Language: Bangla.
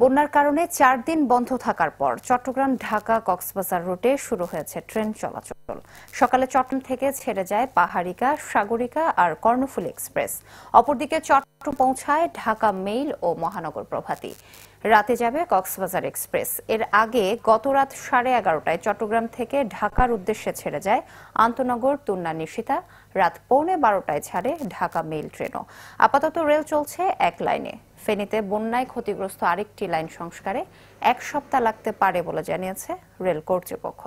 বন্যার কারণে চার দিন বন্ধ থাকার পর চট্টগ্রাম ঢাকা কক্সবাজার রুটে শুরু হয়েছে ট্রেন চলাচল সকালে চট্টগ্রাম থেকে ছেড়ে যায় পাহাড়িকা সাগরিকা আর কর্ণফুলী এক্সপ্রেস অপরদিকে চট্টগ্রাম পৌঁছায় ঢাকা মেইল ও মহানগর প্রভাতি রাতে যাবে কক্সবাজার এক্সপ্রেস এর আগে গত রাত সাড়ে এগারোটায় চট্টগ্রাম থেকে ঢাকার উদ্দেশ্যে ছেড়ে যায় আন্তনগর তুন্না নিশিতা রাত পৌনে বারোটায় ছাড়ে ঢাকা মেইল ট্রেনও আপাতত রেল চলছে এক লাইনে ফেনীতে বন্যায় ক্ষতিগ্রস্ত আরেকটি লাইন সংস্কারে এক সপ্তাহ লাগতে পারে বলে জানিয়েছে রেল কর্তৃপক্ষ